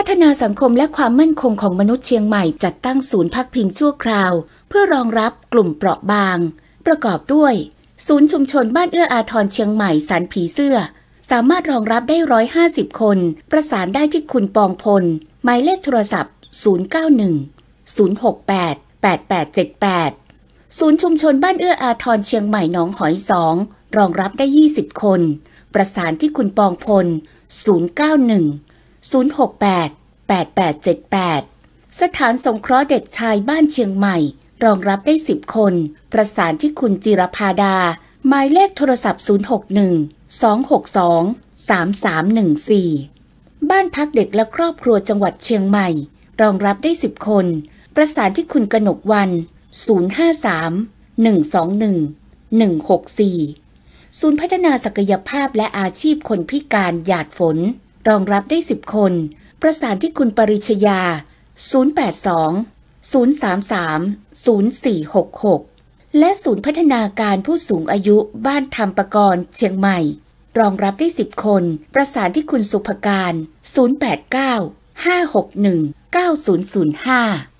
พัฒนาสังคมและความมั่นคงของมนุษย์เชียงใหม่ จัดตั้งศูนย์พักพิงชั่วคราว เพื่อรองรับกลุ่มเปราะบาง ประกอบด้วย ศูนย์ชุมชนบ้านเอื้ออาทรเชียงใหม่สันผีเสื้อ สามารถรองรับได้ 150 คน ประสานได้ที่คุณปองพลหมายเลขโทรศัพท์ 091 068 8878 ศูนย์ชุมชนบ้านเอื้ออาทรเชียงใหม่หนองหอยสองรองรับได้ 20 คน ประสานที่คุณปองพล 091 068-8878 สถานสงเคราะห์เด็กชายบ้านเชียงใหม่ รองรับได้ 10 คน ประสานที่คุณจิรพาดา หมายเลขโทรศัพท์ 061-262-3314 บ้านพักเด็กและครอบครัวจังหวัดเชียงใหม่ รองรับได้ 10 คน ประสานที่คุณกนกวัน 053 121 164 ศูนย์พัฒนาศักยภาพและอาชีพคนพิการ หยาดฝนรองรับได้ 10 คน ประสานที่คุณปริชยา 082 033 0466 และศูนย์พัฒนาการผู้สูงอายุบ้านธรรมปกรณ์เชียงใหม่ รองรับได้ 10 คน ประสานที่คุณสุภการ089 561 9005